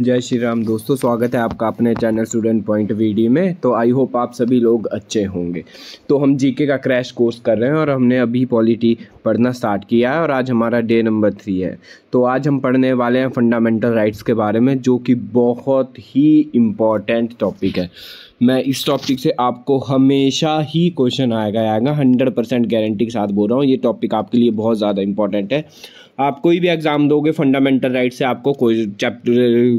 जय श्री राम दोस्तों स्वागत है आपका अपने चैनल स्टूडेंट पॉइंट वीडियो में तो आई होप आप सभी लोग अच्छे होंगे तो हम जीके का क्रैश कोर्स कर रहे हैं और हमने अभी पॉलिटी पढ़ना स्टार्ट किया है और आज हमारा डे नंबर थ्री है तो आज हम पढ़ने वाले हैं फंडामेंटल राइट्स के बारे में जो कि बहुत ही इम्पॉर्टेंट टॉपिक है मैं इस टॉपिक से आपको हमेशा ही क्वेश्चन आएगा आएगा हंड्रेड परसेंट गारंटी के साथ बोल रहा हूँ ये टॉपिक आपके लिए बहुत ज़्यादा इंपॉर्टेंट है आप कोई भी एग्ज़ाम दोगे फंडामेंटल राइट से आपको चैप्टर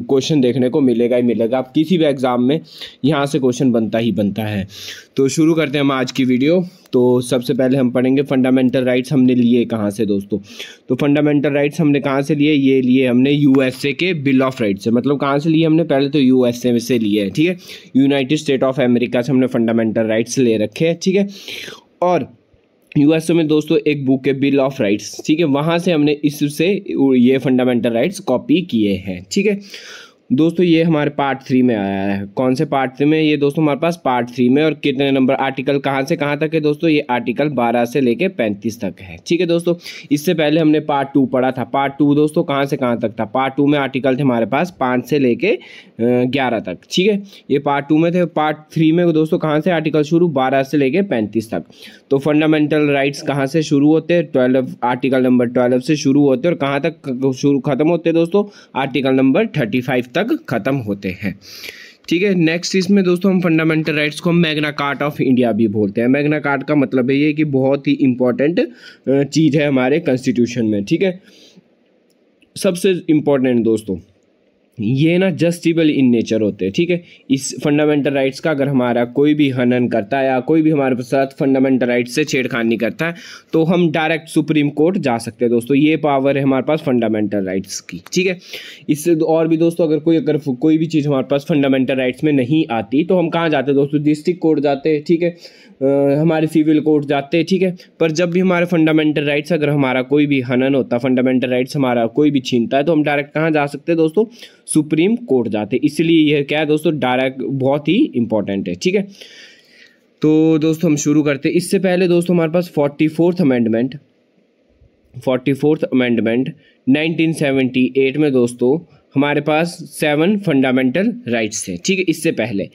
क्वेश्चन देखने को मिलेगा ही मिलेगा आप किसी भी एग्ज़ाम में यहाँ से क्वेश्चन बनता ही बनता है तो शुरू करते हैं हम आज की वीडियो तो सबसे पहले हम पढ़ेंगे फंडामेंटल राइट्स हमने लिए कहाँ से दोस्तों तो फंडामेंटल राइट्स हमने कहाँ से लिए ये लिए हमने यूएसए के बिल ऑफ राइट्स से मतलब कहाँ से लिए हमने पहले तो यूएसए से लिए हैं ठीक है यूनाइटेड स्टेट ऑफ अमेरिका से हमने फंडामेंटल राइट्स ले रखे हैं ठीक है और यूएसए में दोस्तों एक बुक है बिल ऑफ राइट्स ठीक है वहाँ से हमने इससे ये फंडामेंटल राइट्स कॉपी किए हैं ठीक है दोस्तों ये हमारे पार्ट थ्री में आया है कौन से पार्ट थ्री में ये दोस्तों हमारे पास पार्ट थ्री में और कितने नंबर आर्टिकल कहाँ से कहाँ तक है दोस्तों ये आर्टिकल 12 से लेके 35 तक है ठीक है दोस्तों इससे पहले हमने पार्ट टू पढ़ा था पार्ट टू दोस्तों कहाँ से कहाँ तक था पार्ट टू में आर्टिकल थे हमारे पास पाँच से लेके ग्यारह तक ठीक है ये पार्ट टू में थे पार्ट थ्री में दोस्तों कहाँ से आर्टिकल शुरू बारह से लेके पैंतीस तक तो फंडामेंटल राइट्स कहाँ से शुरू होते हैं ट्वेल्व आर्टिकल नंबर ट्वेल्व से शुरू होते और कहाँ तक शुरू खत्म होते दोस्तों आर्टिकल नंबर थर्टी तक ख़त्म होते हैं ठीक है नेक्स्ट इसमें दोस्तों हम फंडामेंटल राइट्स को हम मैग्ना कार्ट ऑफ इंडिया भी बोलते हैं मैग्ना कार्ट का मतलब है ये कि बहुत ही इंपॉर्टेंट चीज़ है हमारे कॉन्स्टिट्यूशन में ठीक है सबसे इम्पोर्टेंट दोस्तों ये ना जस्टिबल इन नेचर होते हैं ठीक है इस फंडामेंटल राइट्स का अगर हमारा कोई भी हनन करता है या कोई भी हमारे साथ फंडामेंटल राइट्स से छेड़खानी करता है तो हम डायरेक्ट सुप्रीम कोर्ट जा सकते हैं दोस्तों ये पावर है हमारे पास फंडामेंटल राइट्स की ठीक है इससे और भी दोस्तों अगर कोई अगर कोई भी चीज़ हमारे पास फंडामेंटल राइट्स में नहीं आती तो हम कहाँ जाते दोस्तों डिस्ट्रिक्ट कोर्ट जाते हैं ठीक है हमारे सिविल कोर्ट जाते हैं ठीक है पर जब भी हमारे फंडामेंटल राइट्स अगर हमारा कोई भी हनन होता फंडामेंटल राइट्स हमारा कोई भी छीनता है तो हम डायरेक्ट कहाँ जा सकते हैं दोस्तों सुप्रीम कोर्ट जाते इसलिए यह क्या है दोस्तों डायरेक्ट बहुत ही इंपॉर्टेंट है ठीक है तो दोस्तों हम शुरू करते हैं इससे पहले दोस्तों हमारे पास forty fourth amendment forty fourth amendment nineteen seventy eight में दोस्तों हमारे पास सेवन फंडामेंटल राइट्स थे ठीक है इससे पहले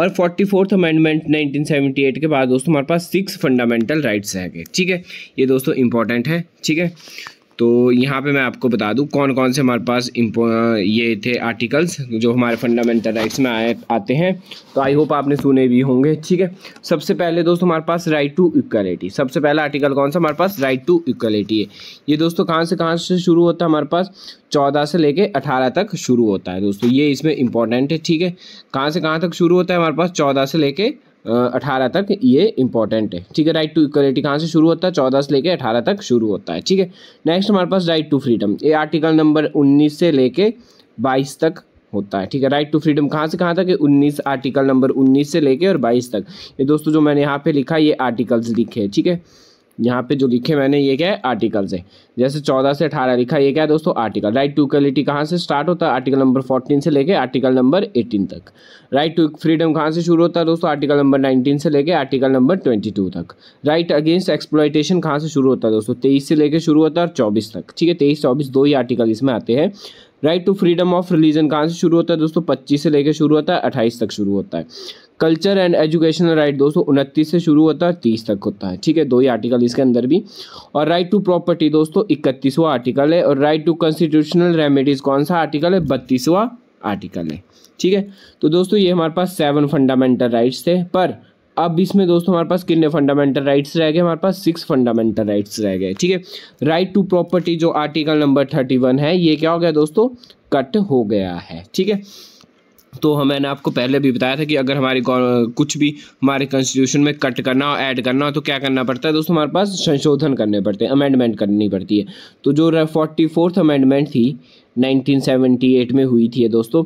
और forty fourth amendment nineteen seventy eight के बाद दोस्तों हमारे पास सिक्स फंडामेंटल राइट्स हैं ठीक है ये दोस्तों इंपॉर्टेंट है ठीक है तो यहाँ पे मैं आपको बता दूँ कौन कौन से हमारे पास ये थे आर्टिकल्स जो हमारे फंडामेंटल राइट्स में आए आते हैं तो आई होप आपने सुने भी होंगे ठीक है सबसे पहले दोस्तों हमारे पास राइट टू इक्वलिटी सबसे पहला आर्टिकल कौन सा हमारे पास राइट टू इक्वलिटी है ये दोस्तों कहाँ से कहाँ से शुरू होता है हमारे पास चौदह से लेके अठारह तक शुरू होता है दोस्तों ये इसमें इंपॉर्टेंट है ठीक है कहाँ से कहाँ तक शुरू होता है हमारे पास चौदह से लेके अठारह तक ये इंपॉर्टेंट है ठीक है राइट टू इक्वलिटी कहाँ से शुरू होता है चौदह से लेकर अठारह तक शुरू होता है ठीक है नेक्स्ट हमारे पास राइट टू फ्रीडम ये आर्टिकल नंबर उन्नीस से लेके बाईस तक होता है ठीक है राइट टू फ्रीडम कहाँ से कहाँ तक है उन्नीस आर्टिकल नंबर उन्नीस से लेके और बाईस तक ये दोस्तों जो मैंने यहाँ पे लिखा ये आर्टिकल्स लिखे हैं ठीक है थीके? यहाँ पे जो लिखे मैंने ये क्या है आर्टिकल्स है जैसे चौदह से अठारह लिखा ये क्या है दोस्तों आर्टिकल राइट टू इक्वलिटी कहाँ से स्टार्ट होता है आर्टिकल नंबर फोर्टीन से लेके आर्टिकल नंबर एटीन तक राइट टू फ्रीडम कहाँ से शुरू होता है दोस्तों आर्टिकल नंबर नाइनटीन से लेके आर्टिकल नंबर ट्वेंटी टू तक राइट अगेंस्ट एक्सप्लोइटेशन कहाँ से शुरू होता है दोस्तों तेईस से लेकर शुरू होता है और चौबीस तक ठीक है तेईस चौबीस दो ही आर्टिकल इसमें आते हैं right to freedom of religion कहाँ से शुरू होता है दोस्तों पच्चीस से लेकर शुरू होता है अट्ठाईस तक शुरू होता है कल्चर एंड एजुकेशनल राइट दोस्तों उनतीस से शुरू होता है तीस तक होता है ठीक है दो ही आर्टिकल इसके अंदर भी और राइट टू प्रॉपर्टी दोस्तों इकतीसवा आर्टिकल है और राइट टू कॉन्स्टिट्यूशनल रेमेडीज कौन सा आर्टिकल है बत्तीसवा आर्टिकल है ठीक है तो दोस्तों ये हमारे पास सेवन फंडामेंटल राइट्स थे पर अब इसमें दोस्तों हमारे पास कितने फंडामेंटल राइट्स रह गए हमारे पास सिक्स फंडामेंटल राइट्स रह गए ठीक है राइट टू प्रॉपर्टी जो आर्टिकल नंबर थर्टी वन है ये क्या हो गया दोस्तों कट हो गया है ठीक है तो हम हाँ, मैंने आपको पहले भी बताया था कि अगर हमारी कुछ भी हमारे कॉन्स्टिट्यूशन में कट करना हो ऐड करना हो तो क्या करना पड़ता है दोस्तों हमारे पास संशोधन करने पड़ते हैं अमेंडमेंट करनी पड़ती है तो जो फोर्टी फोर्थ अमेंडमेंट थी 1978 में हुई थी दोस्तों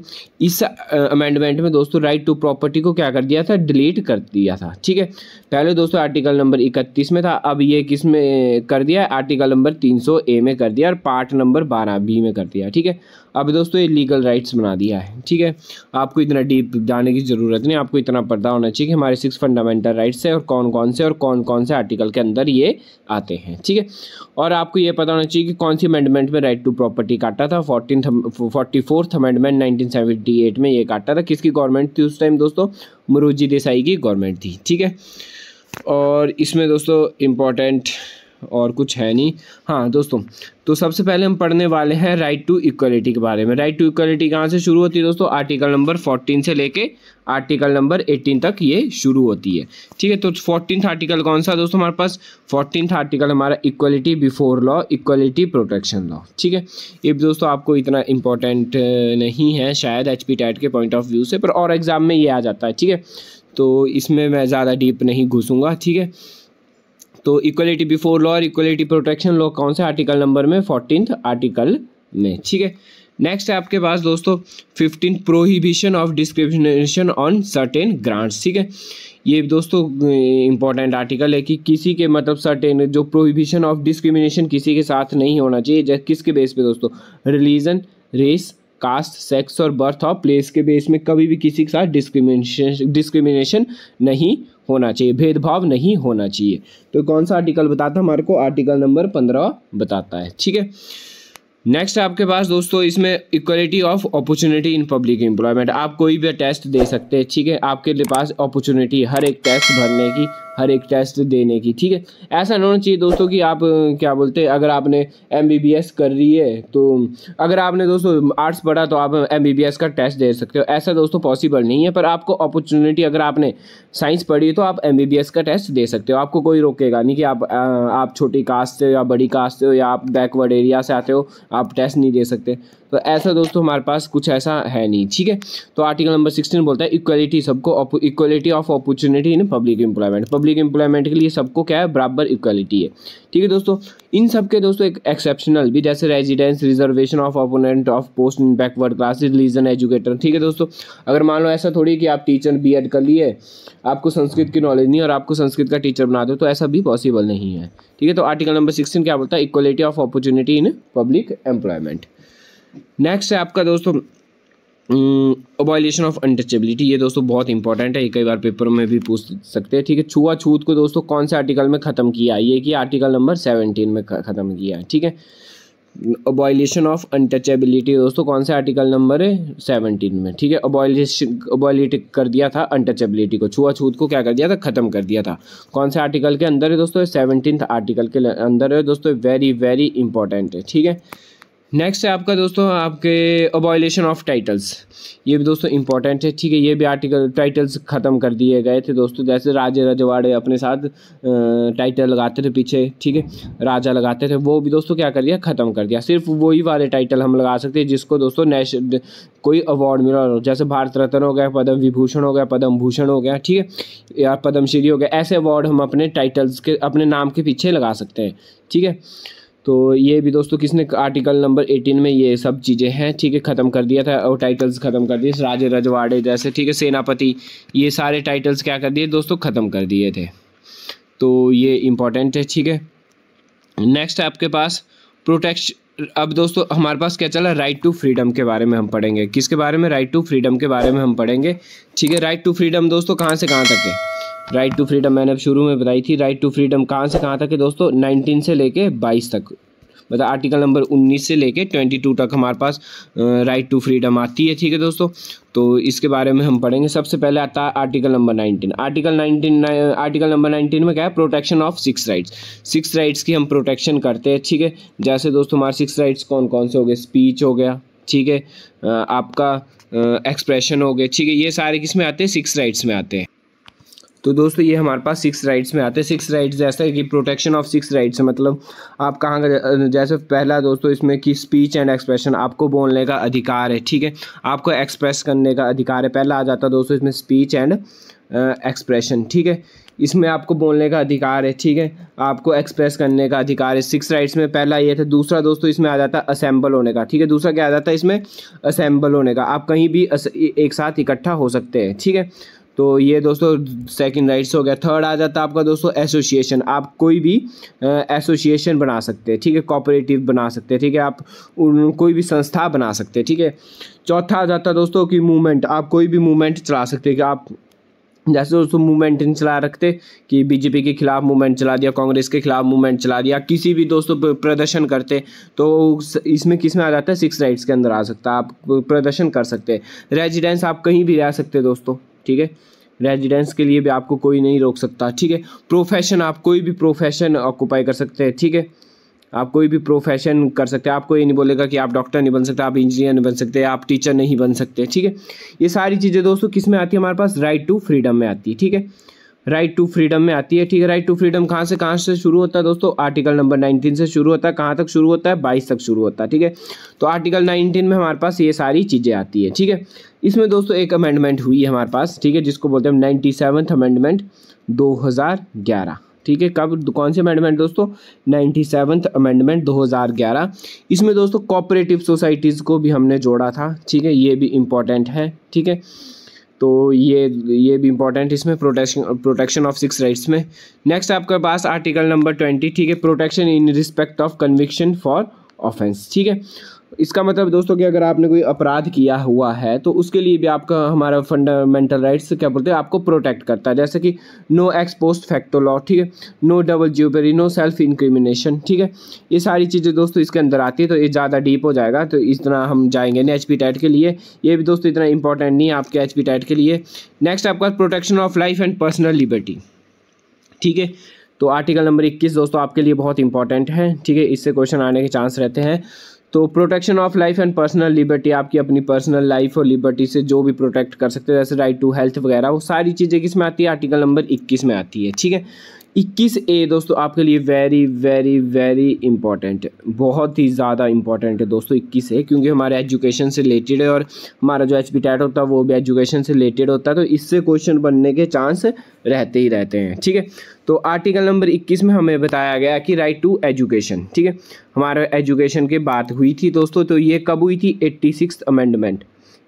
इस अमेंडमेंट में दोस्तों राइट टू प्रॉपर्टी को क्या कर दिया था डिलीट कर दिया था ठीक है पहले दोस्तों आर्टिकल नंबर 31 में था अब ये किस में कर दिया आर्टिकल नंबर 300 ए में कर दिया और पार्ट नंबर 12 बी में कर दिया ठीक है अब दोस्तों ये लीगल राइट्स बना दिया है ठीक है आपको इतना डीप जाने की ज़रूरत नहीं आपको इतना पता होना चाहिए कि हमारे सिक्स फंडामेंटल राइट्स है और कौन कौन से और कौन कौन से आर्टिकल के अंदर ये आते हैं ठीक है और आपको ये पता होना चाहिए कि कौन सी अमेंडमेंट में राइट टू प्रॉपर्टी काटा था fourteen forty fourth amendment nineteen में ये काटा था किसकी गवर्नमेंट थी उस टाइम दोस्तों मुरूजी देसाई की गवर्नमेंट थी ठीक है और इसमें दोस्तों इम्पोर्टेंट और कुछ है नहीं हाँ दोस्तों तो सबसे पहले हम पढ़ने वाले हैं राइट टू इक्वलिटी के बारे में राइट टू इक्वलिटी कहाँ से शुरू होती है दोस्तों आर्टिकल नंबर फोर्टीन से लेके आर्टिकल नंबर एटीन तक ये शुरू होती है ठीक है तो फोर्टीन आर्टिकल कौन सा दोस्तों हमारे पास फोर्टीन आर्टिकल हमारा equality before law equality protection law ठीक है ये दोस्तों आपको इतना इंपॉर्टेंट नहीं है शायद एच पी के पॉइंट ऑफ व्यू से पर और एग्ज़ाम में ये आ जाता है ठीक है तो इसमें मैं ज़्यादा डीप नहीं घुसूँगा ठीक है तो इक्वलिटी बिफोर लॉ और इक्वलिटी प्रोटेक्शन लॉ कौन सा आर्टिकल नंबर में फोर्टीन आर्टिकल में ठीक है नेक्स्ट है आपके पास दोस्तों fifteen prohibition of discrimination on certain grounds ठीक है ये दोस्तों इंपॉर्टेंट आर्टिकल है कि किसी के मतलब सर्टेन जो प्रोहिबिशन ऑफ डिस्क्रिमिनेशन किसी के साथ नहीं होना चाहिए जैसे किसके बेस पे दोस्तों रिलीजन रेस कास्ट सेक्स और बर्थ और प्लेस के बेस में कभी भी किसी के साथ डिस्क्रिमिनेशन डिस्क्रिमिनेशन नहीं होना चाहिए भेदभाव नहीं होना चाहिए तो कौन सा आर्टिकल बताता है हमारे को आर्टिकल नंबर पंद्रह बताता है ठीक है नेक्स्ट आपके पास दोस्तों इसमें equality of opportunity in public employment आप कोई भी टेस्ट दे सकते हैं ठीक है आपके पास अपॉर्चुनिटी हर एक टेस्ट भरने की हर एक टेस्ट देने की ठीक है ऐसा नहीं होना चाहिए दोस्तों कि आप क्या बोलते हैं अगर आपने एम कर रही है तो अगर आपने दोस्तों आर्ट्स पढ़ा तो आप एम का टेस्ट दे सकते हो ऐसा दोस्तों पॉसिबल नहीं है पर आपको अपॉर्चुनिटी अगर आपने साइंस पढ़ी है तो आप एम का टेस्ट दे सकते हो आपको कोई रोकेगा नहीं कि आप आप छोटी कास्ट से हो या बड़ी कास्ट से हो या आप बैकवर्ड एरिया से आते हो आप टेस्ट नहीं दे सकते तो ऐसा दोस्तों हमारे पास कुछ ऐसा है नहीं ठीक है तो आर्टिकल नंबर सिक्सटीन बोलता है इक्वलिटी सबको equality of opportunity in public employment public public employment के लिए सबको क्या है बराबर इक्वालिटी है ठीक है दोस्तों इन सब के दोस्तों एक एक्सेप्शनल भी जैसे residence reservation of appointment of post in backward classes religion educator ठीक है दोस्तों अगर मान लो ऐसा थोड़ी कि आप टीचर बी एड कर लिए आपको संस्कृत की नॉलेज नहीं और आपको संस्कृत का टीचर बना दो तो ऐसा भी पॉसिबल नहीं है ठीक है तो आर्टिकल नंबर सिक्सटीन क्या बोलता है equality of opportunity in public employment next है आपका दोस्तों ओबाइलेशन ऑफ अनटचेबिलिटी ये दोस्तों बहुत इंपॉर्टेंट है कई बार पेपर में भी पूछ सकते हैं ठीक है छुआ छूत को दोस्तों कौन से आर्टिकल में ख़त्म किया ये कि आर्टिकल नंबर सेवनटीन में ख़त्म किया है ठीक है अबॉयलेशन ऑफ अनटचेबिलिटी दोस्तों कौन से आर्टिकल नंबर है सेवनटीन में ठीक है अबॉयलेशन अबॉयलेट कर दिया था अनटचेबिलिटी को छुआ छूत को क्या कर दिया था ख़त्म कर दिया था कौन से आर्टिकल के अंदर है दोस्तों सेवनटीन आर्टिकल के अंदर है दोस्तों वेरी वेरी इंपॉर्टेंट है ठीक है नेक्स्ट है आपका दोस्तों आपके अबॉयलेशन ऑफ टाइटल्स ये भी दोस्तों इंपॉर्टेंट है ठीक है ये भी आर्टिकल टाइटल्स ख़त्म कर दिए गए थे दोस्तों जैसे राजे रजवाड़े अपने साथ टाइटल लगाते थे पीछे ठीक है राजा लगाते थे वो भी दोस्तों क्या कर दिया ख़त्म कर दिया सिर्फ वही वाले टाइटल हम लगा सकते हैं जिसको दोस्तों नेश कोई अवार्ड मिला हो जैसे भारत रत्न हो गया पद्म विभूषण हो गया पद्म भूषण हो गया ठीक है या पद्मश्री हो गया ऐसे अवार्ड हम अपने टाइटल्स के अपने नाम के पीछे लगा सकते हैं ठीक है तो ये भी दोस्तों किसने आर्टिकल नंबर 18 में ये सब चीज़ें हैं ठीक है ख़त्म कर दिया था और टाइटल्स ख़त्म कर दिए राजे रजवाड़े जैसे ठीक है सेनापति ये सारे टाइटल्स क्या कर दिए दोस्तों ख़त्म कर दिए थे तो ये इम्पोर्टेंट है ठीक है नेक्स्ट आपके पास प्रोटेक्श अब दोस्तों हमारे पास क्या चला राइट टू फ्रीडम के बारे में हम पढ़ेंगे किसके बारे में राइट टू फ्रीडम के बारे में हम पढ़ेंगे ठीक है राइट टू फ्रीडम दोस्तों कहाँ से कहाँ तक है राइट टू फ्रीडम मैंने अब शुरू में बताई थी राइट टू फ्रीडम कहाँ से कहाँ तक है दोस्तों नाइनटीन से लेके बाईस तक मतलब आर्टिकल नंबर 19 से लेके 22 तक हमारे पास राइट टू फ्रीडम आती है ठीक है दोस्तों तो इसके बारे में हम पढ़ेंगे सबसे पहले आता है article number 19 article 19 article number 19 में क्या है protection of six rights six rights की हम प्रोटेक्शन करते हैं ठीक है जैसे दोस्तों हमारे सिक्स राइट्स कौन कौन से हो गए स्पीच हो गया ठीक है आपका एक्सप्रेशन हो गया ठीक है ये सारे किस में आते हैं सिक्स राइट्स में आते हैं तो दोस्तों ये हमारे पास सिक्स राइट्स में आते हैं सिक्स राइट्स जैसा कि प्रोटेक्शन ऑफ सिक्स राइट्स है मतलब आप कहाँ जैसे पहला दोस्तों इसमें कि स्पीच एंड एक्सप्रेशन आपको बोलने का अधिकार है ठीक है आपको एक्सप्रेस करने का अधिकार है पहला आ जाता है दोस्तों इसमें स्पीच एंड एक्सप्रेशन ठीक है इसमें आपको बोलने का अधिकार है ठीक है आपको एक्सप्रेस करने का अधिकार है सिक्स राइट्स में पहला ये था दूसरा दोस्तों इसमें आ जाता है असेंबल होने का ठीक है दूसरा क्या आ जाता है इसमें असेंबल होने का आप कहीं भी एक साथ इकट्ठा हो सकते हैं ठीक है तो ये दोस्तों सेकंड राइट्स हो गया थर्ड आ जाता है आपका दोस्तों एसोसिएशन आप कोई भी एसोसिएशन बना सकते हैं ठीक है कॉपरेटिव बना सकते हैं ठीक है आप कोई भी संस्था बना सकते हैं ठीक है चौथा आ जाता है दोस्तों कि मूवमेंट आप कोई भी मूवमेंट चला सकते हैं कि आप जैसे दोस्तों मूवमेंट नहीं चला रखते कि बीजेपी के खिलाफ मूवमेंट चला दिया कांग्रेस के खिलाफ मूवमेंट चला दिया किसी भी दोस्तों प्रदर्शन करते तो इसमें किस में आ जाता है सिक्स राइट्स के अंदर आ सकता है आप प्रदर्शन कर सकते रेजिडेंस आप कहीं भी रह सकते दोस्तों ठीक है रेजिडेंस के लिए भी आपको कोई नहीं रोक सकता ठीक है प्रोफेशन आप कोई भी प्रोफेशन ऑक्यूपाई कर सकते हैं ठीक है आप कोई भी प्रोफेशन कर सकते हैं आप कोई नहीं बोलेगा कि आप डॉक्टर नहीं बन सकते आप इंजीनियर नहीं बन सकते आप टीचर नहीं बन सकते ठीक है ये सारी चीज़ें दोस्तों किस में आती है हमारे पास राइट टू फ्रीडम में आती है ठीक है राइट टू फ्रीडम में आती है ठीक है राइट टू फ्रीडम कहाँ से कहाँ से शुरू होता है दोस्तों आर्टिकल नंबर नाइनटीन से शुरू होता है कहाँ तक शुरू होता है बाईस तक शुरू होता है ठीक है तो आर्टिकल नाइनटीन में हमारे पास ये सारी चीज़ें आती है ठीक है इसमें दोस्तों एक अमेंडमेंट हुई है हमारे पास ठीक है जिसको बोलते हैं नाइन्टी सेवन्थ अमेंडमेंट दो हज़ार ग्यारह ठीक है कब कौन से अमेंडमेंट दोस्तों नाइन्टी सेवन्थ अमेंडमेंट 2011 इसमें दोस्तों कॉपरेटिव सोसाइटीज़ को भी हमने जोड़ा था ठीक है ये भी इम्पॉर्टेंट है ठीक है तो ये ये भी इम्पॉर्टेंट इसमें protection protection of six rights में नेक्स्ट आपके पास आर्टिकल नंबर ट्वेंटी ठीक है protection in respect of conviction for offence ठीक है इसका मतलब दोस्तों कि अगर आपने कोई अपराध किया हुआ है तो उसके लिए भी आपका हमारा फंडामेंटल राइट्स क्या बोलते हैं आपको प्रोटेक्ट करता है जैसे कि no ex post facto law ठीक है no double jeopardy no self incrimination ठीक है ये सारी चीज़ें दोस्तों इसके अंदर आती है तो ये ज़्यादा डीप हो जाएगा तो इतना हम जाएंगे नहीं एच पी टाइट के लिए ये भी दोस्तों इतना इंपॉर्टेंट नहीं है आपके एच पी टाइट के लिए नेक्स्ट आपका protection of life and personal liberty ठीक है तो आर्टिकल नंबर 21 दोस्तों आपके लिए बहुत इंपॉर्टेंट है ठीक है इससे क्वेश्चन आने के चांस रहते हैं तो protection of life and personal liberty आपकी अपनी पर्सनल लाइफ और लिबर्टी से जो भी प्रोटेक्ट कर सकते हैं जैसे राइट टू हेल्थ वगैरह वो सारी चीज़ें किस में आती है आर्टिकल नंबर इक्कीस में आती है ठीक है इक्कीस ए दोस्तों आपके लिए वेरी वेरी वेरी इंपॉर्टेंट बहुत ही ज़्यादा इंपॉर्टेंट है दोस्तों इक्कीस ए क्योंकि हमारे एजुकेशन से रिलेटेड है और हमारा जो एच टैट होता है वो भी एजुकेशन से रिलेटेड होता है तो इससे क्वेश्चन बनने के चांस रहते ही रहते हैं ठीक है तो आर्टिकल नंबर इक्कीस में हमें बताया गया कि राइट टू एजुकेशन ठीक है हमारे एजुकेशन की बात हुई थी दोस्तों तो ये कब हुई थी एट्टी सिक्स अमेंडमेंट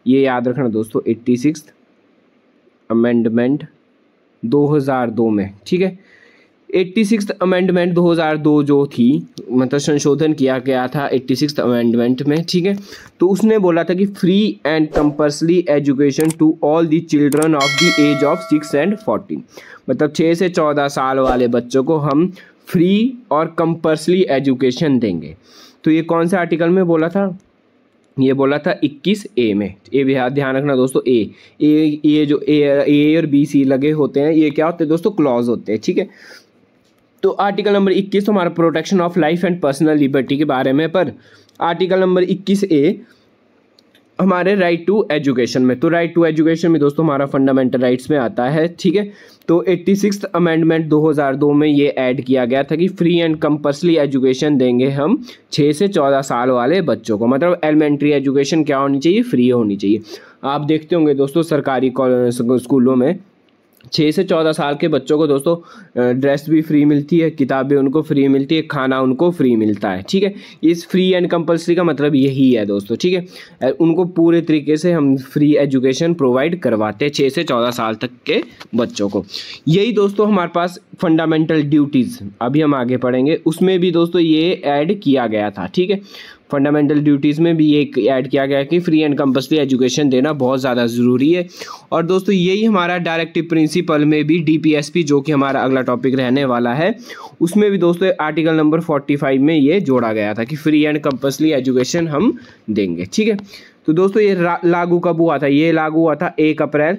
ये याद रखना दोस्तों एट्टी सिक्स अमेंडमेंट 2002 में ठीक है एट्टी सिक्स अमेंडमेंट 2002 जो थी मतलब संशोधन किया गया था एट्टी सिक्स अमेंडमेंट में ठीक है तो उसने बोला था कि free and compulsory education to all the children of the age of six and fourteen मतलब छः से चौदह साल वाले बच्चों को हम फ्री और कंपल्सरी एजुकेशन देंगे तो ये कौन सा आर्टिकल में बोला था ये बोला था 21 ए में ए भी ध्यान रखना दोस्तों ए ए ये जो ए ए और बी सी लगे होते हैं ये क्या होते हैं दोस्तों क्लॉज होते हैं ठीक है तो आर्टिकल नंबर 21 हमारा protection of life and personal liberty के बारे में पर आर्टिकल नंबर 21 ए हमारे राइट टू एजुकेशन में तो राइट टू एजुकेशन में दोस्तों हमारा फंडामेंटल राइट्स में आता है ठीक है तो एट्टी सिक्स अमेंडमेंट 2002 में ये ऐड किया गया था कि फ्री एंड कंपल्सरी एजुकेशन देंगे हम छः से चौदह साल वाले बच्चों को मतलब एलिमेंट्री एजुकेशन क्या होनी चाहिए फ्री होनी चाहिए आप देखते होंगे दोस्तों सरकारी स्कूलों में छः से चौदह साल के बच्चों को दोस्तों ड्रेस भी फ्री मिलती है किताबें उनको फ्री मिलती है खाना उनको फ्री मिलता है ठीक है इस फ्री एंड कंपलसरी का मतलब यही है दोस्तों ठीक है उनको पूरे तरीके से हम फ्री एजुकेशन प्रोवाइड करवाते हैं छः से चौदह साल तक के बच्चों को यही दोस्तों हमारे पास फंडामेंटल ड्यूटीज़ अभी हम आगे पढ़ेंगे उसमें भी दोस्तों ये ऐड किया गया था ठीक है फंडामेंटल ड्यूटीज़ में भी एक ऐड किया गया है कि फ्री एंड कंपल्सरी एजुकेशन देना बहुत ज़्यादा ज़रूरी है और दोस्तों यही हमारा डायरेक्टिव प्रिंसिपल में भी डी जो कि हमारा अगला टॉपिक रहने वाला है उसमें भी दोस्तों आर्टिकल नंबर फोर्टी में ये जोड़ा गया था कि फ्री एंड कंपल्सरी एजुकेशन हम देंगे ठीक है तो दोस्तों ये लागू कब हुआ था ये लागू हुआ था एक अप्रैल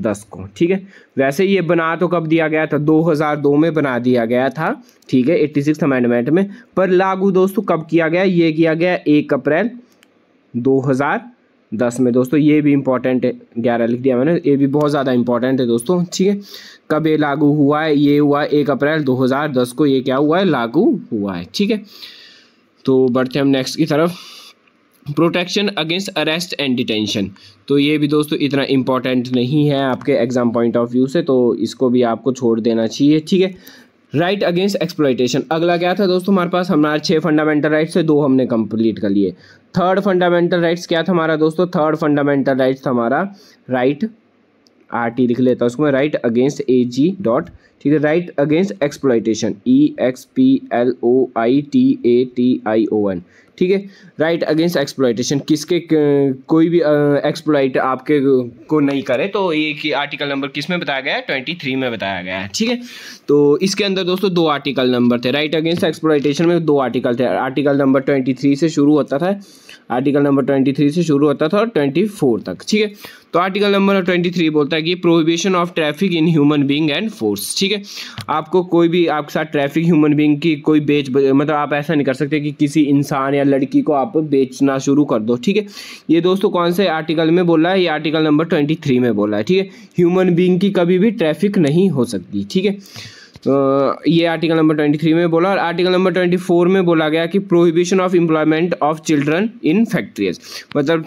दस को ठीक है वैसे ये बना तो कब दिया गया था 2002 में बना दिया गया था ठीक है एट्टी सिक्स अमेंडमेंट में पर लागू दोस्तों कब किया गया ये किया गया एक अप्रैल 2010 में दोस्तों ये भी इंपॉर्टेंट है ग्यारह लिख दिया मैंने ये भी बहुत ज़्यादा इंपॉर्टेंट है दोस्तों ठीक है कब ये लागू हुआ है ये हुआ एक अप्रैल दो को ये क्या हुआ है लागू हुआ है ठीक है तो बढ़ते हम नेक्स्ट की तरफ protection against arrest and detention तो ये भी दोस्तों इतना इंपॉर्टेंट नहीं है आपके एग्ज़ाम पॉइंट ऑफ व्यू से तो इसको भी आपको छोड़ देना चाहिए ठीक है राइट अगेंस्ट एक्सप्लाइटेशन अगला क्या था दोस्तों हमारे पास हमारे छः फंडामेंटल राइट्स थे दो हमने कंप्लीट कर लिए थर्ड फंडामेंटल राइट्स क्या था हमारा दोस्तों थर्ड फंडामेंटल राइट्स था हमारा राइट right आर टी लिख लेता हूँ उसको मैं right against A G dot ठीक है right against exploitation E X P L O I T A T I O N ठीक है राइट अगेंस्ट एक्सप्लाइटेशन किसके कोई भी एक्सप्लाइट आपके को नहीं करे तो ये कि आर्टिकल नंबर किस में बताया गया है ट्वेंटी थ्री में बताया गया है ठीक है तो इसके अंदर दोस्तों दो आर्टिकल नंबर थे राइट अगेंस्ट एक्सप्लाइटेशन में दो आर्टिकल थे आर्टिकल नंबर ट्वेंटी थ्री से शुरू होता था आर्टिकल नंबर ट्वेंटी थ्री से शुरू होता था और ट्वेंटी फोर तक ठीक है तो आर्टिकल नंबर ट्वेंटी थ्री बोलता है कि prohibition of traffic in human being and force ठीक है आपको कोई भी आपके साथ ट्रैफिक ह्यूमन बींग की कोई बेच मतलब आप ऐसा नहीं कर सकते कि किसी इंसान या लड़की को आप बेचना शुरू कर दो ठीक है ये दोस्तों कौन से आर्टिकल में बोला है ये आर्टिकल नंबर ट्वेंटी थ्री में बोला है ठीक है ह्यूमन बींग की कभी भी ट्रैफिक नहीं हो सकती ठीक है ये आर्टिकल नंबर ट्वेंटी थ्री में बोला और आर्टिकल नंबर ट्वेंटी फोर में बोला गया कि prohibition of employment of children in factories मतलब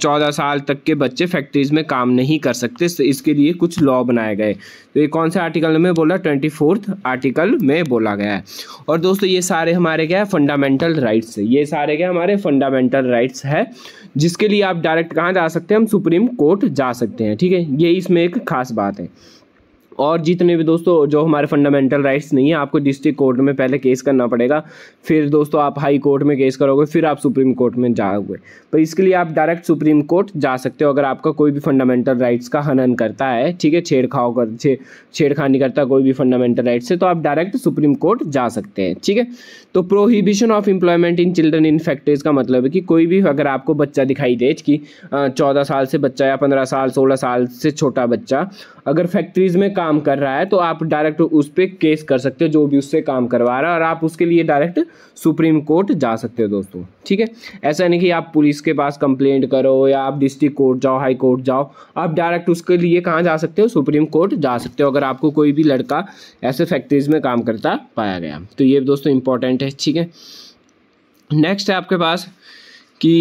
चौदह साल तक के बच्चे फैक्ट्रीज में काम नहीं कर सकते तो इसके लिए कुछ लॉ बनाए गए तो ये कौन से आर्टिकल में बोला ट्वेंटी फोर्थ आर्टिकल में बोला गया है और दोस्तों ये सारे हमारे क्या है फंडामेंटल राइट्स ये सारे क्या हमारे फंडामेंटल राइट्स है जिसके लिए आप डायरेक्ट कहाँ जा सकते हैं हम सुप्रीम कोर्ट जा सकते हैं ठीक है ये इसमें एक खास बात है और जितने भी दोस्तों जो हमारे फंडामेंटल राइट्स नहीं है आपको डिस्ट्रिक्ट कोर्ट में पहले केस करना पड़ेगा फिर दोस्तों आप हाई कोर्ट में केस करोगे फिर आप सुप्रीम कोर्ट में जाओगे पर तो इसके लिए आप डायरेक्ट सुप्रीम कोर्ट जा सकते हो अगर आपका कोई भी फंडामेंटल राइट्स का हनन करता है ठीक है छेड़खाओ कर छे, छेड़खानी करता कोई भी फंडामेंटल राइट से तो आप डायरेक्ट सुप्रीम कोर्ट जा सकते हैं ठीक है तो prohibition of employment in children in factories का मतलब है कि कोई भी अगर आपको बच्चा दिखाई दे कि चौदह साल से बच्चा या पंद्रह साल सोलह साल से छोटा बच्चा अगर फैक्ट्रीज में काम कर रहा है तो आप डायरेक्ट उस पर केस कर सकते हो जो भी उससे काम करवा रहा है और आप उसके लिए डायरेक्ट सुप्रीम कोर्ट जा सकते हो दोस्तों ठीक है ऐसा नहीं कि आप पुलिस के पास कंप्लेंट करो या आप डिस्ट्रिक्ट कोर्ट जाओ हाई कोर्ट जाओ आप डायरेक्ट उसके लिए कहाँ जा सकते हो सुप्रीम कोर्ट जा सकते हो अगर आपको कोई भी लड़का ऐसे फैक्ट्रीज में काम करता पाया गया तो ये दोस्तों इंपॉर्टेंट है ठीक है नेक्स्ट है आपके पास कि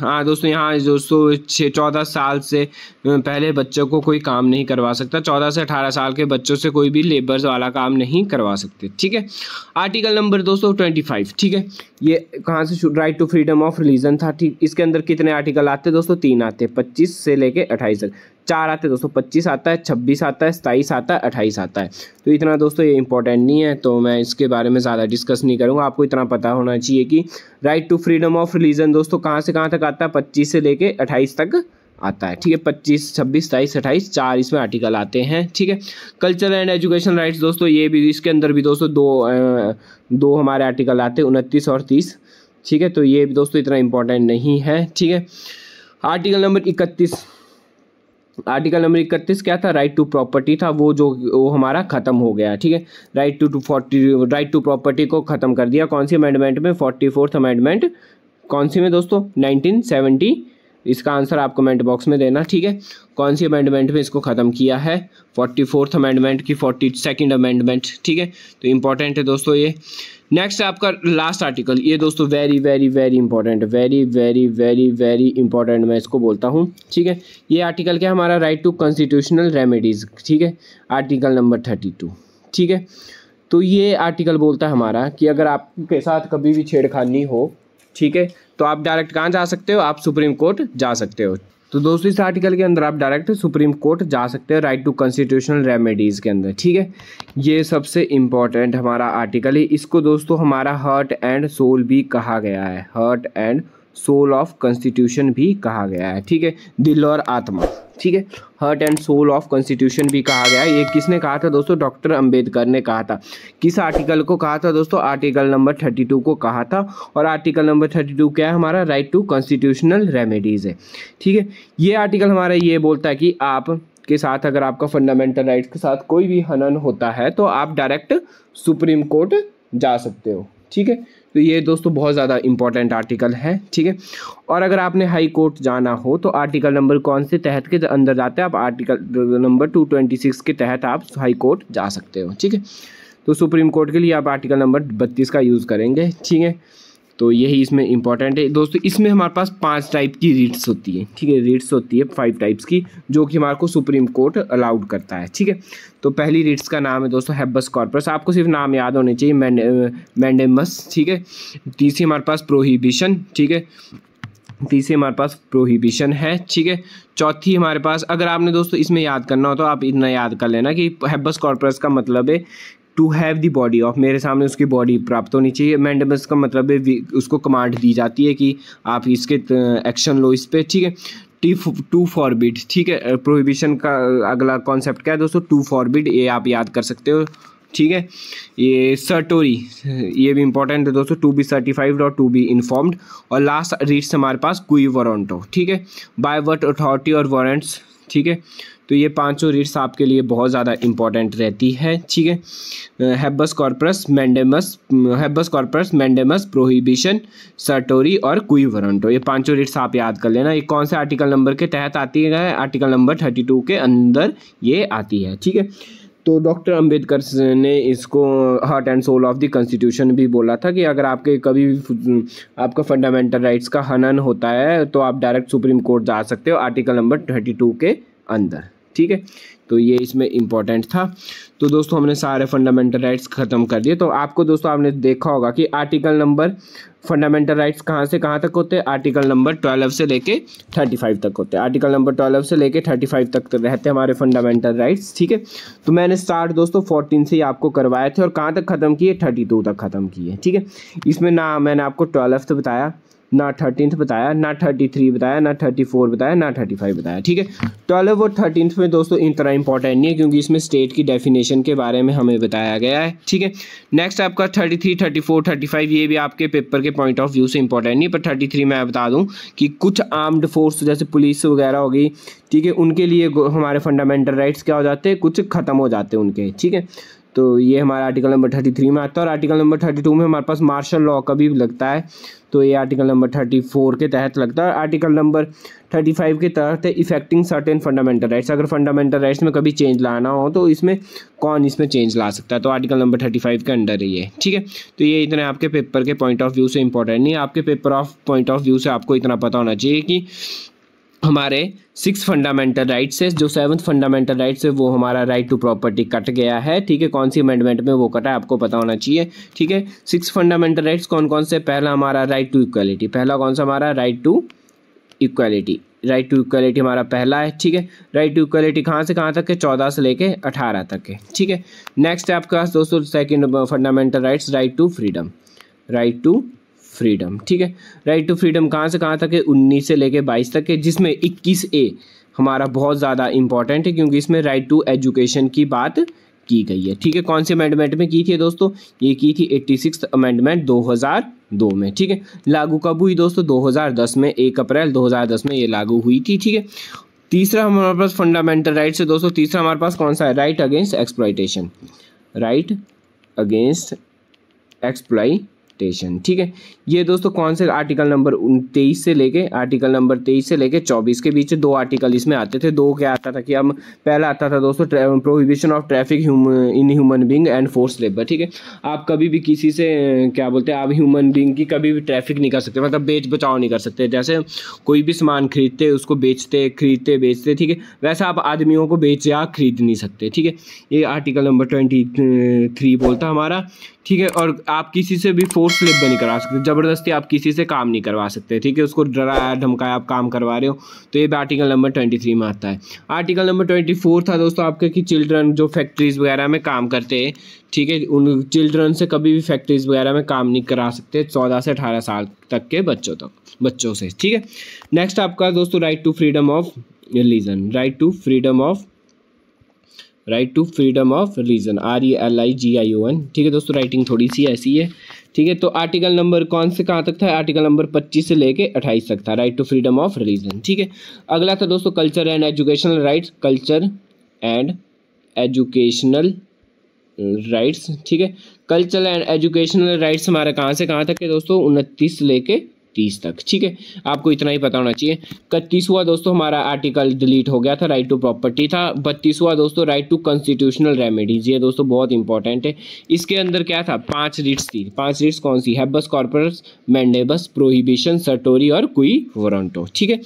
हाँ दोस्तों यहाँ दोस्तों छः चौदह साल से पहले बच्चों को कोई काम नहीं करवा सकता चौदह से अठारह साल के बच्चों से कोई भी लेबर्स वाला काम नहीं करवा सकते ठीक है आर्टिकल नंबर दोस्तों ट्वेंटी फाइव ठीक है ये कहाँ से right to freedom of religion था ठीक इसके अंदर कितने आर्टिकल आते दोस्तों तीन आते पच्चीस से लेके अट्ठाईस तक चार आते हैं दोस्तों पच्चीस आता है छब्बीस आता है सताईस आता है अट्ठाईस आता है तो इतना दोस्तों ये इंपॉर्टेंट नहीं है तो मैं इसके बारे में ज़्यादा डिस्कस नहीं करूँगा आपको इतना पता होना चाहिए कि right to freedom of religion दोस्तों कहाँ से कहाँ तक आता है पच्चीस से लेके अट्ठाईस तक आता है ठीक है पच्चीस छब्बीस सताईस अट्ठाईस चार इसमें आर्टिकल आते हैं ठीक है कल्चर एंड एजुकेशन राइट्स दोस्तों ये भी इसके अंदर भी दोस्तों दो दो हमारे आर्टिकल आते हैं उनतीस और तीस ठीक है तो ये भी दोस्तों इतना इंपॉर्टेंट नहीं है ठीक है आर्टिकल नंबर इकतीस आर्टिकल नंबर इकतीस क्या था राइट टू प्रॉपर्टी था वो जो वो हमारा खत्म हो गया ठीक है right to to forty right to property को खत्म कर दिया कौन सी अमेंडमेंट में फोर्टी फोर्थ अमेंडमेंट कौन सी में दोस्तों नाइनटीन सेवेंटी इसका आंसर आप कमेंट बॉक्स में देना ठीक है कौन सी अमेंडमेंट में इसको ख़त्म किया है फोर्टी फोर्थ अमेंडमेंट की फोर्टी सेकेंड अमेंडमेंट ठीक है तो इम्पॉर्टेंट है दोस्तों ये नेक्स्ट आपका लास्ट आर्टिकल ये दोस्तों very very very important very very very very important मैं इसको बोलता हूँ ठीक है ये आर्टिकल क्या हमारा राइट टू कॉन्स्टिट्यूशनल रेमेडीज़ ठीक है आर्टिकल नंबर थर्टी टू ठीक है तो ये आर्टिकल बोलता है हमारा कि अगर आपके साथ कभी भी छेड़खानी हो ठीक है तो आप डायरेक्ट कहाँ जा सकते हो आप सुप्रीम कोर्ट जा सकते हो तो दोस्तों इस आर्टिकल के अंदर आप डायरेक्ट सुप्रीम कोर्ट जा सकते हैं राइट टू कॉन्स्टिट्यूशनल रेमेडीज़ के अंदर ठीक है ये सबसे इम्पॉर्टेंट हमारा आर्टिकल है इसको दोस्तों हमारा हर्ट एंड सोल भी कहा गया है heart and soul of constitution भी कहा गया है ठीक है दिल और आत्मा ठीक है heart and soul of constitution भी कहा गया है ये किसने कहा था दोस्तों डॉक्टर अंबेडकर ने कहा था किस आर्टिकल को कहा था दोस्तों आर्टिकल नंबर थर्टी टू को कहा था और आर्टिकल नंबर थर्टी टू क्या है हमारा राइट टू कॉन्स्टिट्यूशनल रेमेडीज़ है ठीक है ये आर्टिकल हमारा ये बोलता है कि आप के साथ अगर आपका फंडामेंटल राइट के साथ कोई भी हनन होता है तो आप डायरेक्ट सुप्रीम कोर्ट जा सकते हो ठीक है तो ये दोस्तों बहुत ज़्यादा इंपॉर्टेंट आर्टिकल है ठीक है और अगर आपने हाई कोर्ट जाना हो तो आर्टिकल नंबर कौन से तहत के अंदर जाते हैं आप आर्टिकल नंबर 226 के तहत आप हाई कोर्ट जा सकते हो ठीक है तो सुप्रीम कोर्ट के लिए आप आर्टिकल नंबर बत्तीस का यूज़ करेंगे ठीक है तो यही इसमें इंपॉर्टेंट है दोस्तों इसमें हमारे पास पांच टाइप की रीट्स होती है ठीक है रीट्स होती है फाइव टाइप्स की जो कि हमारे को सुप्रीम कोर्ट अलाउड करता है ठीक है तो पहली रीट्स का नाम है दोस्तों हैब्बस कॉर्पस आपको सिर्फ नाम याद होने चाहिए मैंडेमस ठीक है तीसरी हमारे पास प्रोहिबिशन ठीक है तीसरी हमारे पास प्रोहिबिशन है ठीक है चौथी हमारे पास अगर आपने दोस्तों इसमें याद करना हो तो आप इतना याद कर लेना कि हैब्बस कॉर्पस का मतलब है to have the body of मेरे सामने उसकी बॉडी प्राप्त होनी चाहिए मैंडमस का मतलब है उसको कमांड दी जाती है कि आप इसके एक्शन लो इस पर ठीक है टी टू फॉरबिड ठीक है प्रोहिबिशन का अगला कॉन्सेप्ट क्या है दोस्तों टू फॉरबिड ये आप याद कर सकते हो ठीक है ये सर्टोरी ये भी इंपॉर्टेंट है दोस्तों टू बी सर्टिफाइड और टू बी इन्फॉर्म्ड और लास्ट रीड्स हमारे पास कोई वारंटो ठीक है बाय वट अथॉरिटी और वारंट्स ठीक है तो ये पांचों रीड्स आपके लिए बहुत ज़्यादा इंपॉर्टेंट रहती है ठीक है habeas corpus mandamus habeas corpus mandamus prohibition certiorari और कुई वरंटो ये पांचों रीड्स आप याद कर लेना ये कौन से आर्टिकल नंबर के तहत आती है आर्टिकल नंबर थर्टी टू के अंदर ये आती है ठीक है तो डॉक्टर अंबेडकर ने इसको heart and soul of the constitution भी बोला था कि अगर आपके कभी आपका फंडामेंटल राइट्स का हनन होता है तो आप डायरेक्ट सुप्रीम कोर्ट जा सकते हो आर्टिकल नंबर थर्टी टू के अंदर ठीक है तो ये इसमें इंपॉर्टेंट था तो दोस्तों हमने सारे फंडामेंटल राइट्स ख़त्म कर दिए तो आपको दोस्तों आपने देखा होगा कि आर्टिकल नंबर फंडामेंटल राइट्स कहाँ से कहाँ तक होते हैं आर्टिकल नंबर ट्वेल्व से लेके थर्टी फाइव तक होते हैं आर्टिकल नंबर ट्वेल्व से लेके थर्टी फाइव तक तो रहते हैं हमारे फंडामेंटल राइट्स ठीक है तो मैंने स्टार्ट दोस्तों फोर्टीन से ही आपको करवाए थे और कहाँ तक ख़त्म किए थर्टी टू तक ख़त्म किए ठीक है इसमें ना मैंने आपको ट्वेल्व तो बताया ना थर्टीनथ बताया ना थर्टी थ्री बताया ना थर्टी फोर बताया ना थर्टी फाइव बताया ठीक है ट्वेल्व और थर्टीनथ में दोस्तों इतना इंपॉर्टेंट नहीं है क्योंकि इसमें स्टेट की डेफिनेशन के बारे में हमें बताया गया है ठीक है नेक्स्ट आपका thirty three thirty four thirty five ये भी आपके पेपर के पॉइंट ऑफ व्यू से इंपॉर्टेंट नहीं पर थर्टी थ्री मैं बता दूँ कि कुछ आर्म्ड फोर्स जैसे पुलिस वगैरह हो गई ठीक है उनके लिए हमारे फंडामेंटल राइट्स क्या हो जाते हैं कुछ ख़त्म हो जाते हैं उनके ठीक है तो ये हमारा आर्टिकल नंबर थर्टी थ्री में आता है और आर्टिकल नंबर थर्टी टू में हमारे पास मार्शल लॉ का भी लगता है तो ये आर्टिकल नंबर थर्टी फोर के तहत लगता है आर्टिकल नंबर थर्टी फाइव के तहत इफेक्टिंग सर्टेन फंडामेंटल राइट्स अगर फंडामेंटल राइट्स में कभी चेंज लाना हो तो इसमें कौन इसमें चेंज ला सकता है तो आर्टिकल नंबर थर्टी फाइव के अंडर ये है ठीक है तो ये इतने आपके पेपर के पॉइंट ऑफ व्यू से इंपॉर्टेंट नहीं है आपके paper of point of view से आपको इतना पता होना चाहिए कि हमारे सिक्स फंडामेंटल राइट्स है जो सेवन्थ फंडामेंटल राइट्स है वो हमारा राइट टू प्रॉपर्टी कट गया है ठीक है कौन सी अमेंडमेंट में वो कटा है आपको पता होना चाहिए ठीक है सिक्स फंडामेंटल राइट्स कौन कौन से पहला हमारा राइट टू इक्वालिटी पहला कौन सा हमारा right to equality right to equality हमारा पहला है ठीक है राइट टू इक्वालिटी कहाँ से कहाँ तक है चौदह से लेके अठारह तक है ठीक है नेक्स्ट है आपके पास दोस्तों second fundamental rights right to freedom right to freedom ठीक है राइट टू फ्रीडम कहाँ से कहाँ तक है उन्नीस से लेके बाईस तक है जिसमें इक्कीस ए हमारा बहुत ज़्यादा इंपॉर्टेंट है क्योंकि इसमें राइट टू एजुकेशन की बात की गई है ठीक है कौन से अमेंडमेंट में की थी दोस्तों ये की थी एट्टी सिक्स अमेंडमेंट दो हज़ार दो में ठीक है लागू कब हुई दोस्तों दो हजार दस में एक अप्रैल दो हज़ार दस में ये लागू हुई थी ठीक है तीसरा हमारे पास फंडामेंटल राइट से दोस्तों तीसरा हमारे पास कौन सा है right against exploitation right against exploitation ठीक है ये दोस्तों कौन से आर्टिकल नंबर तेईस से लेके आर्टिकल नंबर तेईस से लेके चौबीस के बीच दो आर्टिकल इसमें आते थे दो क्या आता था कि अब पहला आता था दोस्तों prohibition of traffic in human being and force labour ठीक है आप कभी भी किसी से क्या बोलते हैं आप ह्यूमन बींग की कभी भी ट्रैफिक नहीं कर सकते मतलब बेच बचाव नहीं कर सकते जैसे कोई भी सामान खरीदते उसको बेचते खरीदते बेचते ठीक है वैसे आप आदमियों को बेच या खरीद नहीं सकते ठीक है ये आर्टिकल नंबर ट्वेंटी थ्री बोलता हमारा ठीक है और आप किसी से भी फोर्स लेबर नहीं करवा सकते ज़बरदस्ती आप किसी से काम नहीं करवा सकते ठीक है उसको डराया धमकाया आप काम करवा रहे हो तो ये भी आर्टिकल नंबर ट्वेंटी थ्री में आता है आर्टिकल नंबर ट्वेंटी फोर था दोस्तों आपके कि चिल्ड्रन जो फैक्ट्रीज़ वगैरह में काम करते हैं ठीक है उन चिल्ड्रन से कभी भी फैक्ट्रीज़ वगैरह में काम नहीं करा सकते चौदह से अठारह साल तक के बच्चों तक बच्चों से ठीक है नेक्स्ट आपका दोस्तों right to freedom of religion right to freedom of right to freedom of religion R E L I G I O N ठीक है दोस्तों राइटिंग थोड़ी सी ऐसी है ठीक है तो आर्टिकल नंबर कौन से कहाँ तक था आर्टिकल नंबर 25 से लेके 28 तक था right to freedom of religion ठीक है अगला था दोस्तों culture and educational rights culture and educational rights ठीक है कल्चर एंड एजुकेशनल राइट्स हमारा कहाँ से कहाँ तक है दोस्तों उनतीस से लेके तीस तक ठीक है आपको इतना ही पता होना चाहिए इकतीसवा दोस्तों हमारा आर्टिकल डिलीट हो गया था राइट टू प्रॉपर्टी था बत्तीसवा दोस्तों राइट टू कॉन्स्टिट्यूशनल रेमेडीज ये दोस्तों बहुत इंपॉर्टेंट है इसके अंदर क्या था पांच रिट्स थी पांच रिट्स कौन सी है बस कॉर्पोरस मैंडेबस प्रोहिबिशन सटोरी और कुई वोरंटो ठीक है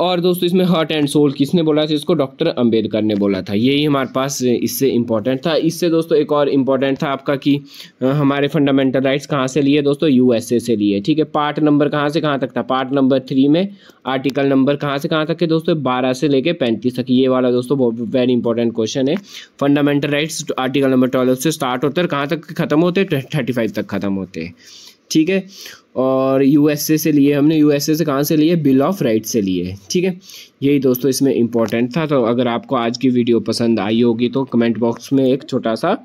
और दोस्तों इसमें हार्ट एंड सोल किसने बोला था इसको डॉक्टर अंबेडकर ने बोला था यही हमारे पास इससे इम्पॉर्टेंट था इससे दोस्तों एक और इम्पॉर्टेंट था आपका कि हमारे फंडामेंटल राइट्स कहाँ से लिए दोस्तों यूएसए से लिए ठीक है पार्ट नंबर कहाँ से कहाँ तक था पार्ट नंबर थ्री में आर्टिकल नंबर कहाँ से कहाँ तक है दोस्तों बारह से लेकर पैंतीस तक ये वाला दोस्तों बहुत वेरी इंपॉर्टेंट क्वेश्चन है fundamental rights article number twelve से स्टार्ट होता है कहाँ तक ख़त्म होते हैं थर्टी फाइव तक ख़त्म होते हैं ठीक है और यूएसए से लिए हमने यूएसए से कहाँ से लिए बिल ऑफ राइट से लिए ठीक है यही दोस्तों इसमें इंपॉर्टेंट था तो अगर आपको आज की वीडियो पसंद आई होगी तो कमेंट बॉक्स में एक छोटा सा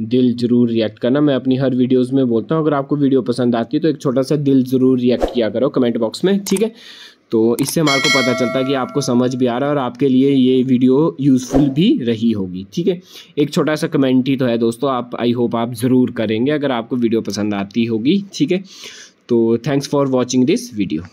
दिल जरूर रिएक्ट करना मैं अपनी हर वीडियोस में बोलता हूँ अगर आपको वीडियो पसंद आती है तो एक छोटा सा दिल जरूर रिएक्ट किया करो कमेंट बॉक्स में ठीक है तो इससे हमारे को पता चलता है कि आपको समझ भी आ रहा है और आपके लिए ये वीडियो यूज़फुल भी रही होगी ठीक है एक छोटा सा कमेंट ही तो है दोस्तों आप आई होप आप ज़रूर करेंगे अगर आपको वीडियो पसंद आती होगी ठीक है so thanks for watching this video